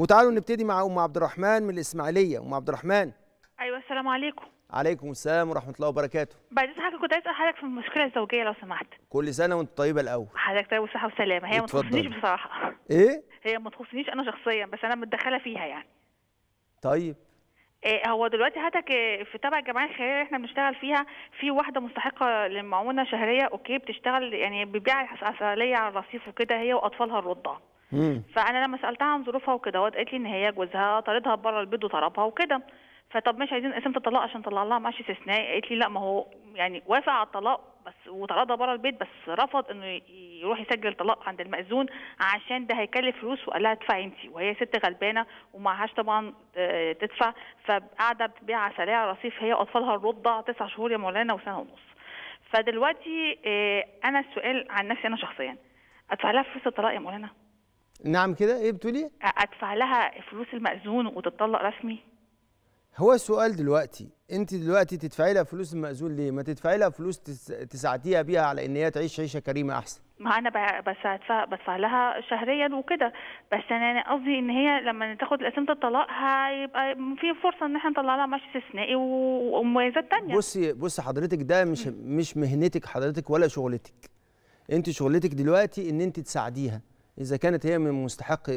وتعالوا نبتدي مع ام عبد الرحمن من الاسماعيليه ام عبد الرحمن ايوه السلام عليكم عليكم السلام ورحمه الله وبركاته بعدين حضرتك كنت عايز اسال حضرتك في المشكله الزوجيه لو سمحت كل سنه وانت طيبه الاول حضرتك طيب وصحه وسلامه هي ما تخصنيش بصراحه ايه هي ما تخصنيش انا شخصيا بس انا متدخله فيها يعني طيب إيه هو دلوقتي هاتك في تبع الجمعيه الخيريه اللي احنا بنشتغل فيها في واحده مستحقه للمعونه شهريه اوكي بتشتغل يعني بتبيع عسليه على الرصيف وكده هي واطفالها الرضع فانا لما سالتها عن ظروفها وكده قالت لي ان هي جوزها طردها بره البيت وطربها وكده فطب مش عايزين قسمه الطلاق عشان نطلع لها معاش استثنائي قالت لي لا ما هو يعني وافق على الطلاق بس وطردها بره البيت بس رفض انه يروح يسجل طلاق عند المأذون عشان ده هيكلف فلوس وقال لها ادفعي انت وهي ست غلبانه ومعهاش طبعا آه، تدفع فقاعده بتبيع عسلية رصيف هي واطفالها الرضع تسع شهور يا مولانا وسنه ونص فدلوقتي آه، انا السؤال عن نفسي انا شخصيا ادفع لها فلوس الطلاق يا مولانا نعم كده ايه بتقولي ادفع لها فلوس المأذون وتتطلق رسمي هو السؤال دلوقتي انت دلوقتي تدفعي لها فلوس المأذون ليه ما تدفعي لها فلوس تساعديها بيها على ان هي تعيش عيشه كريمه احسن ما انا بس هدفع بدفع لها شهريا وكده بس انا قصدي ان هي لما تاخد قسمه الطلاق هيبقى في فرصه ان احنا نطلع لها معاش استثنائي ومميزات تانية بصي بصي حضرتك ده مش مش مهنتك حضرتك ولا شغلتك انت شغلتك دلوقتي ان انت تساعديها اذا كانت هي من مستحق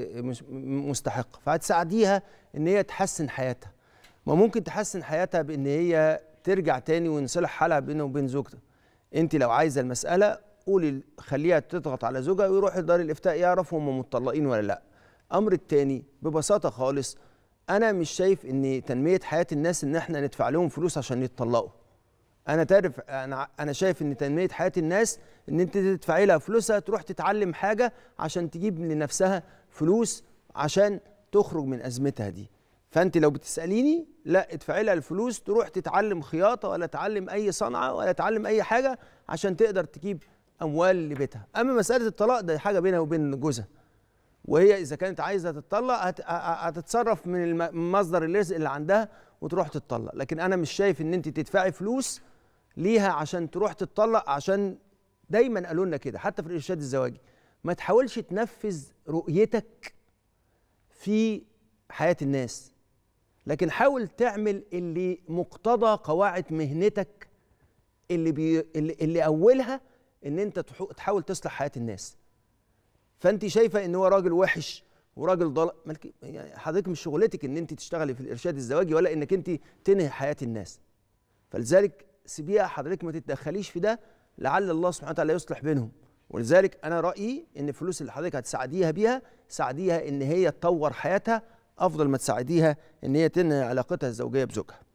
مستحق فهتساعديها ان هي تحسن حياتها ما ممكن تحسن حياتها بان هي ترجع تاني ونصلح حالها بينه وبين زوجها انت لو عايزه المساله قولي خليها تضغط على زوجها ويروح دار الافتاء يعرف هم مطلقين ولا لا امر التاني ببساطه خالص انا مش شايف ان تنميه حياه الناس ان احنا ندفع لهم فلوس عشان يتطلقوا انا تعرف انا انا شايف ان تنميه حياه الناس ان انت تدفعي لها فلوسها تروح تتعلم حاجه عشان تجيب لنفسها فلوس عشان تخرج من ازمتها دي فانت لو بتساليني لا ادفعي لها الفلوس تروح تتعلم خياطه ولا تعلم اي صنعه ولا تعلم اي حاجه عشان تقدر تجيب اموال لبيتها اما مساله الطلاق ده حاجه بينها وبين جوزها وهي اذا كانت عايزه تتطلق هتتصرف من مصدر الرزق اللي عندها وتروح تتطلق لكن انا مش شايف ان انت تدفعي فلوس ليها عشان تروح تتطلق عشان دايما قالوا لنا كده حتى في الارشاد الزواجي ما تحاولش تنفذ رؤيتك في حياه الناس لكن حاول تعمل اللي مقتضى قواعد مهنتك اللي بي اللي, اللي اولها ان انت تحاول تصلح حياه الناس فانت شايفه ان هو راجل وحش وراجل ضل يعني حضرتك مش شغلتك ان انت تشتغلي في الارشاد الزواجي ولا انك انت تنهي حياه الناس فلذلك سيبيها حضرتك ما تتدخليش في ده لعل الله سبحانه وتعالى يصلح بينهم ولذلك انا رايي ان الفلوس اللي حضرتك هتساعديها بيها ساعديها ان هي تطور حياتها افضل ما تساعديها ان هي تنهي علاقتها الزوجيه بزوجها